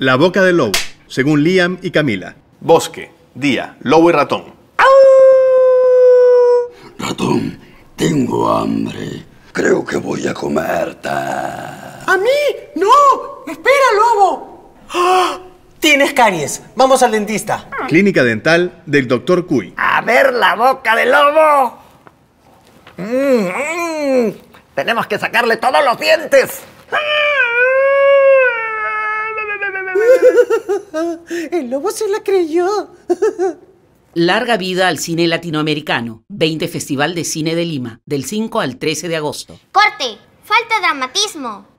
La boca del lobo, según Liam y Camila. Bosque, día, lobo y ratón. Ratón, tengo hambre. Creo que voy a comerte. ¡A mí! ¡No! ¡Espera, lobo! ¡Ah! Tienes caries. Vamos al dentista. Clínica dental del doctor Cuy. A ver la boca del lobo. Mm, mm. Tenemos que sacarle todos los dientes. El lobo se la creyó. Larga vida al cine latinoamericano. 20 Festival de Cine de Lima, del 5 al 13 de agosto. Corte, falta dramatismo.